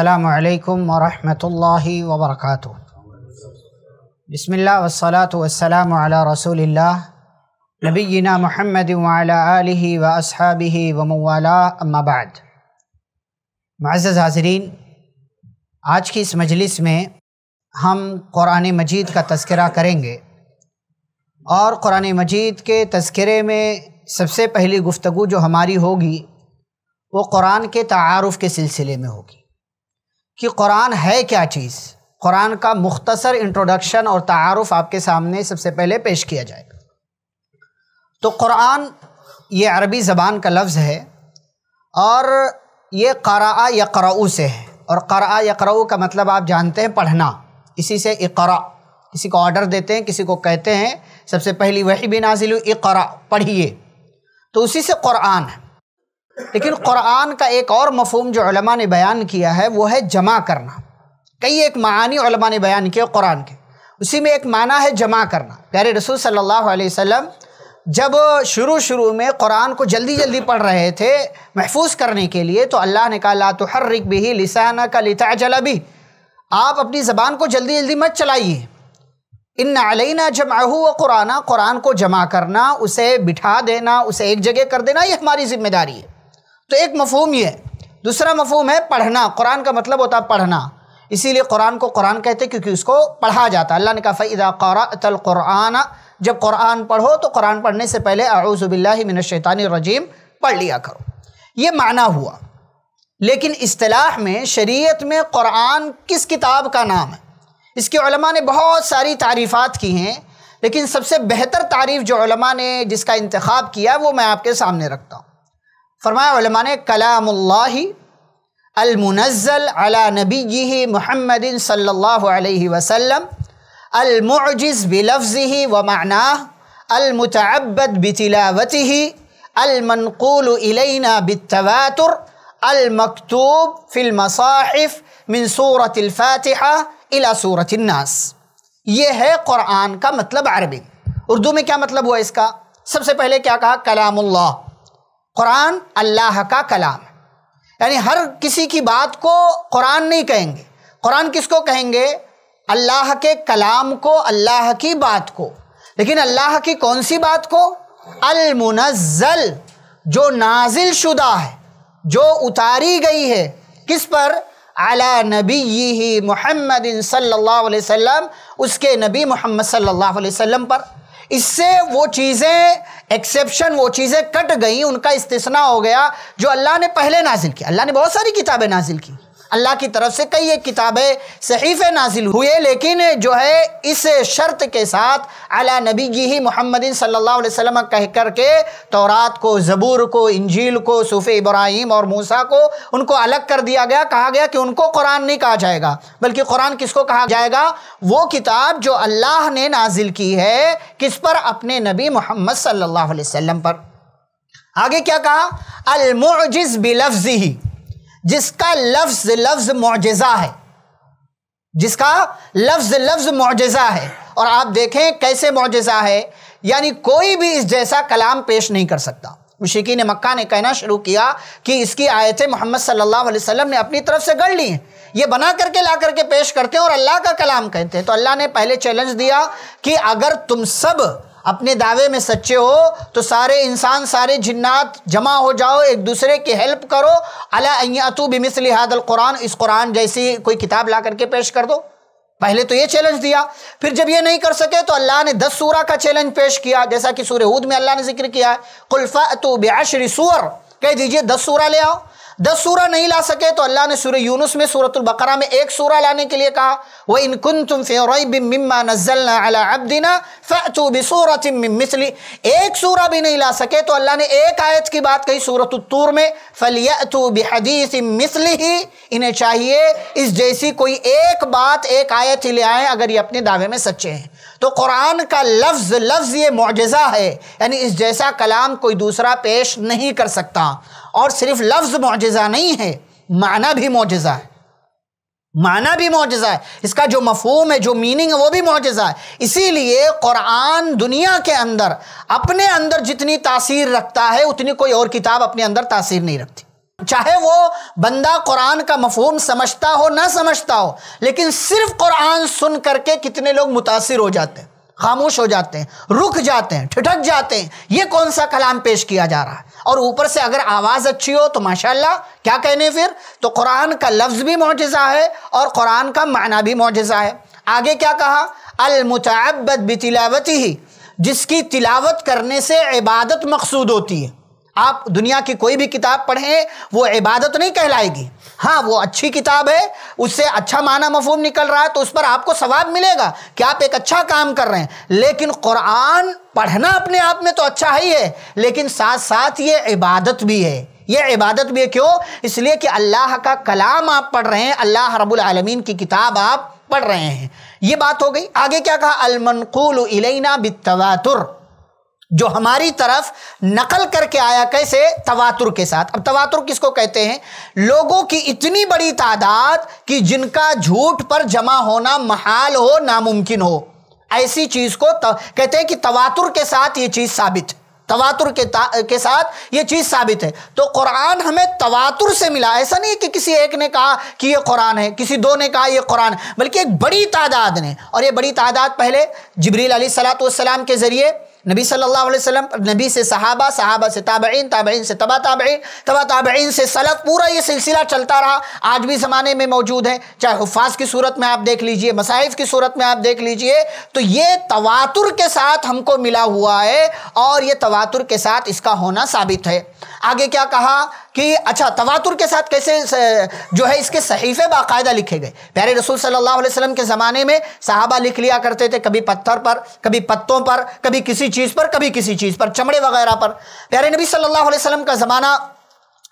अल्लाम वरहमतुल्लाहि वबरकातु बिस्मिल्लाह वस्सलातु वस्सलाम अला रसूलिल्लाह नबीना मोहम्मद वाला आलिहि व अस्हाबिहि व मवाला अम्मा बाद मज़्ज़ हाजरीन आज की इस मजलिस में हम कुरान मजीद का तस्करा करेंगे और कुरान मजीद के तस्करे में सबसे पहली गुफ्तु जो हमारी होगी वो कुरान के तारफ़ के सिलसिले में होगी कि कुरान है क्या चीज़ कुरान का मुख्तसर इंट्रोडक्शन और तारफ़ आपके सामने सबसे पहले पेश किया जाएगा तो कुरान ये अरबी ज़बान का लफ्ज़ है और ये करा यकरऊ से है और करा यकरऊ का मतलब आप जानते हैं पढ़ना इसी से इकरा किसी को ऑर्डर देते हैं किसी को कहते हैं सबसे पहली वही भी नाजिल इकरा पढ़िए तो उसी से कुरान है लेकिन क़ुरान का एक और मफहम जो ने बयान किया है वो है जमा करना कई एक मानी ने बयान किए कुरान के उसी में एक माना है जमा करना प्यारे रसूल सल्लल्लाहु अलैहि वसल्लम जब शुरू शुरू में कुरान को जल्दी जल्दी पढ़ रहे थे महफूज करने के लिए तो अल्लाह ने कहा तो हर रिक भी लिसाना का लिता जला भी आप अपनी ज़बान को जल्दी जल्दी मत चलाइए इन अलैना जमाहू व कुराना कुरान को जमा करना उसे बिठा देना उसे एक जगह कर देना ये हमारी जिम्मेदारी है तो एक मफहम ये है दूसरा मफहम है पढ़ना कुरान का मतलब होता है पढ़ना इसीलिए कुरान को कुरान कहते हैं क्योंकि उसको पढ़ा जाता है अल्लाह ने कहा फ़ैदा क़रातल क़ुरान जब कुरान पढ़ो तो कुरान पढ़ने से पहले आउज़बिल्लिमिनशैतान रजीम पढ़ लिया करो ये माना हुआ लेकिन इस्तलाह में शरीयत में कुरान किस किताब का नाम है इसके उलमा ने बहुत सारी तारीफ़ात की हैं लेकिन सबसे बेहतर तारीफ़ जो उलमा ने जिसका इंतखब किया वो मैं आपके सामने रखता हूँ نے کلام اللہ المنزل على نبيه محمد صلى الله عليه وسلم المعجز بلفظه ومعناه المتعبد بتلاوته المنقول إلينا بالتواتر المكتوب في المصاحف من سورة الفاتحة إلى سورة الناس کا مطلب عربی اردو میں کیا مطلب ہوا اس کا سب سے پہلے کیا کہا کلام اللہ कुरान अल्लाह का कलाम है यानी हर किसी की बात को कुरान नहीं कहेंगे कुरान किसको कहेंगे अल्लाह के कलाम को अल्लाह की बात को लेकिन अल्लाह की कौन सी बात को अलमुनज़ल जो नाजिल शुदा है जो उतारी गई है किस पर अला नबी ही मोहम्मद सल्लल्लाहु अलैहि वसल्लम उसके नबी मोहम्मद सल्लल्लाहु अलैहि वसल्लम पर इससे वो चीज़ें एक्सेप्शन वो चीज़ें कट गई उनका इस्तेसना हो गया जो अल्लाह ने पहले नाजिल किया अल्लाह ने बहुत सारी किताबें नाजिल की अल्लाह की तरफ से कई एक किताबें सहीफ़े नाजिल हुए लेकिन जो है इस शर्त के साथ अला नबी जी ही मोहम्मद सल्ला वसम कह कर के तौरात को ज़बूर को इंजील को सूफ़ इब्राहिम और मूसा को उनको अलग कर दिया गया कहा गया कि उनको कुरान नहीं कहा जाएगा बल्कि कुरान किसको कहा जाएगा वो किताब जो अल्लाह ने नाजिल की है किस पर अपने नबी मोहम्मद सल्ला वसम पर आगे क्या कहा अलमुजिज़ बिलफ्ज़ ही जिसका लफ्ज लफ्ज मुआजा है जिसका लफ्ज लफ्ज मुआजा है और आप देखें कैसे मुआजा है यानी कोई भी इस जैसा कलाम पेश नहीं कर सकता ने मक्का ने कहना शुरू किया कि इसकी आयतें मोहम्मद सल्लल्लाहु अलैहि वसल्लम ने अपनी तरफ से गढ़ ली हैं ये बना करके ला करके पेश करते हैं और अल्लाह का कलाम कहते हैं तो अल्लाह ने पहले चैलेंज दिया कि अगर तुम सब अपने दावे में सच्चे हो तो सारे इंसान सारे जिन्नात जमा हो जाओ एक दूसरे की हेल्प करो अलातू बिमिसल हादल कुरान इस कुरान जैसी कोई किताब ला करके पेश कर दो पहले तो ये चैलेंज दिया फिर जब ये नहीं कर सके तो अल्लाह ने दस सूरा का चैलेंज पेश किया जैसा कि सूर्य हूद में अल्लाह ने जिक्र किया है कुल्फ़ा तो बेअशरी सूर कह दीजिए दस सूरा ले आओ दस सूरा नहीं ला सके तो अल्लाह ने सूर्य यूनुस में बकरा में एक सूरा लाने के लिए कहा वह इनकुन तुम फ़िमा नज़लना अला मिसली एक सूरा भी नहीं ला सके तो अल्लाह ने एक आयत की बात कही सूरतूर में फ़लियतु बहदीस मिसली ही इन्हें चाहिए इस जैसी कोई एक बात एक आयत ही ले आए अगर ये अपने दावे में सच्चे हैं तो कुरान का लफ्ज़ लफ्ज़ ये मुजज़ा है यानी इस जैसा कलाम कोई दूसरा पेश नहीं कर सकता और सिर्फ लफ्ज मुजज़ा नहीं है माना भी मुजज़ा है माना भी मुजज़ा है इसका जो मफहम है जो मीनिंग है वो भी मुजज़ा है इसीलिए क़ुरान दुनिया के अंदर अपने अंदर जितनी तासीर रखता है उतनी कोई और किताब अपने अंदर तासीर नहीं रखती चाहे वो बंदा कुरान का मफहम समझता हो ना समझता हो लेकिन सिर्फ कुरान सुन करके कितने लोग मुतासर हो जाते हैं खामोश हो जाते हैं रुक जाते हैं ठिठक जाते हैं ये कौन सा कलाम पेश किया जा रहा है और ऊपर से अगर आवाज़ अच्छी हो तो माशाल्लाह क्या कहने फिर तो कुरान का लफ्ज़ भी मुजज़ा है और कुरान का माना भी मुजज़ा है आगे क्या कहा अलमुतबत बितिलावती ही जिसकी तिलावत करने से इबादत मकसूद होती है आप दुनिया की कोई भी किताब पढ़ें वो इबादत नहीं कहलाएगी हाँ वो अच्छी किताब है उससे अच्छा माना मफहम निकल रहा है तो उस पर आपको सवाब मिलेगा कि आप एक अच्छा काम कर रहे हैं लेकिन क़ुरान पढ़ना अपने आप में तो अच्छा ही है लेकिन साथ साथ ये इबादत भी है ये इबादत भी है क्यों इसलिए कि अल्लाह का कलाम आप पढ़ रहे हैं अल्लाह रब्बुल आलमीन की किताब आप पढ़ रहे हैं ये बात हो गई आगे क्या कहा अलमनकूल इलेना बितवातुर जो हमारी तरफ नकल करके आया कैसे तवातुर के साथ अब तवातुर किसको कहते हैं लोगों की इतनी बड़ी तादाद कि जिनका झूठ पर जमा होना महाल हो नामुमकिन हो ऐसी चीज को तव, कहते हैं कि तवातुर के साथ ये चीज साबित तवातुर के के साथ ये चीज़ साबित है तो कुरान हमें तवातुर से मिला ऐसा नहीं कि किसी एक ने कहा कि ये कुरान है किसी दो ने कहा ये कुरान बल्कि एक बड़ी तादाद ने और ये बड़ी तादाद पहले जबरील सलात के ज़रिए नबी सल्लल्लाहु अलैहि वसल्लम नबी से सहाबा सहाबा से ताबईन ताबईन से तबा ताबईन तबा ताबईन से सलफ पूरा ये सिलसिला चलता रहा आज भी ज़माने में मौजूद है चाहे हफाज की सूरत में आप देख लीजिए मसाइफ की सूरत में आप देख लीजिए तो ये तवातुर के साथ हमको मिला हुआ है और ये तवातुर के साथ इसका होना साबित है आगे क्या कहा कि अच्छा तवातुर के साथ कैसे जो है इसके सहीफ़े बाकायदा लिखे गए प्यारे रसूल सल्लल्लाहु अलैहि वसल्लम के ज़माने में साहबा लिख लिया करते थे कभी पत्थर पर कभी पत्तों पर कभी किसी चीज़ पर कभी किसी चीज़ पर चमड़े वगैरह पर प्यारे नबी सल्लल्लाहु अलैहि वसल्लम का ज़माना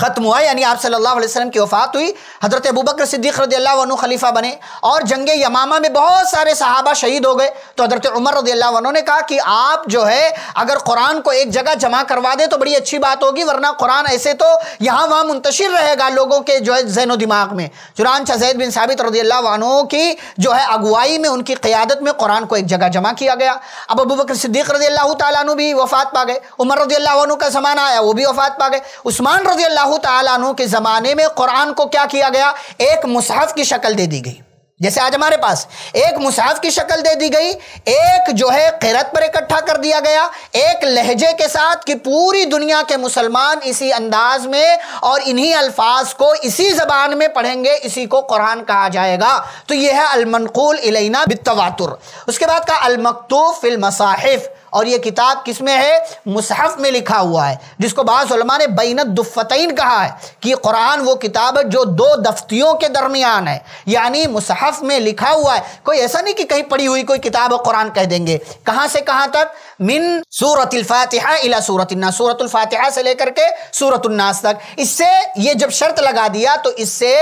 ख़त्म हुआ यानी आप सल्लल्लाहु अलैहि वसल्लम की वफ़ात हुई हज़रत अबू बकर सिद्दीक़ रदी खलीफा बने और जंग यमामा में बहुत सारे सहाबा शहीद हो गए तो हज़रत उमर रदी अल्लाह ने कहा कि आप जो है अगर कुरान को एक जगह जमा करवा दें तो बड़ी अच्छी बात होगी वरना कुरान ऐसे तो यहाँ वहाँ मुंतशिर रहेगा लोगों के जो है जहन दिमाग में चुरान जैद बिन साबित रदी अल्लाह की जो है अगुवाई में उनकी क़्यादत में कुरान को एक जगह जमा किया गया अब अबू बकर सिद्दीक़ रदी अल्लाह भी वफ़ात पा गए उमर रदी का ज़माना आया वो भी वफ़ात पा गए उस्मान रदी रज़ी तु के ज़माने में कुरान को क्या किया गया एक मुसाफ की शक्ल दे दी गई जैसे आज हमारे पास एक मुसाफ की शक्ल दे दी गई एक जो है किरत पर इकट्ठा कर दिया गया एक लहजे के साथ कि पूरी दुनिया के मुसलमान इसी अंदाज में और इन्हीं अल्फाज को इसी ज़बान में पढ़ेंगे इसी को कुरान कहा जाएगा तो यह है अलमनकूल इलेना बितवातुर उसके बाद का अलमकतूफ़ फिल मसाहिफ़ और ये किताब किस में है मुसहफ़ में लिखा हुआ है जिसको बासलमा ने बैन दुफ़तैन कहा है कि कुरान वो किताब है जो दो दफ्तियों के दरमियान है यानी मुसहफ़ में लिखा हुआ है कोई ऐसा नहीं कि कहीं पढ़ी हुई कोई किताब कुरान कह देंगे कहाँ से कहाँ तक मिन सूरतफ़ातहा इला सूरतन्नास सूरतफ़ातहा से लेकर के सूरतनास तक इससे ये जब शर्त लगा दिया तो इससे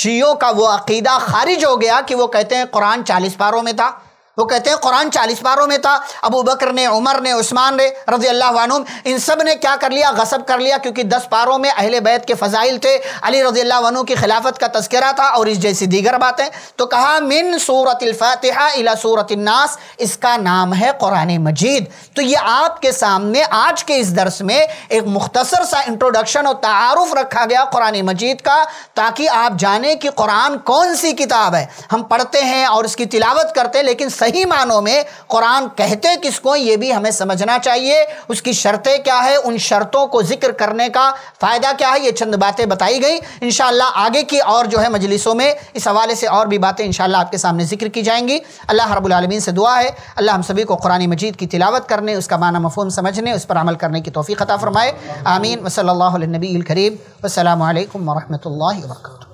शीयों का वो अकीदा खारिज हो गया कि वो कहते हैं कुरान चालीस पारों में था वो कहते हैं कुरान चालीस बारों में था अबू बकर ने उमर ने उस्मान ने रजी अल्लाह इन सब ने क्या कर लिया गसब कर लिया क्योंकि दस पारों में अहले बैत के फ़जाइल थे अली रजी अल्लाह की खिलाफत का तस्करा था और इस जैसी दीगर बातें तो कहा मिन सूरत अला इला सूरत नास इसका नाम है कुरान मजीद तो ये आपके सामने आज के इस दर्स में एक मुख्तसर सा इंट्रोडक्शन और तारफ़ रखा गया कुरान मजीद का ताकि आप जाने कि कुरान कौन सी किताब है हम पढ़ते हैं और इसकी तिलावत करते हैं लेकिन सही मानों में कुरान कहते किसको ये भी हमें समझना चाहिए उसकी शर्तें क्या है उन शर्तों को जिक्र करने का फ़ायदा क्या है ये चंद बातें बताई गई इन आगे की और जो है मजलिसों में इस हवाले से और भी बातें इन आपके सामने जिक्र की जाएंगी अल्लाह रबालमीन से दुआ है अल्लाह हम सभी को कुरानी मजीद की तिलावत करने उसका माना मफहम समझने उस पर अमल करने की तोफ़ी ख़तः फ़रमाए आमीन वसल नबी करीब वालकम वरहमल वर्का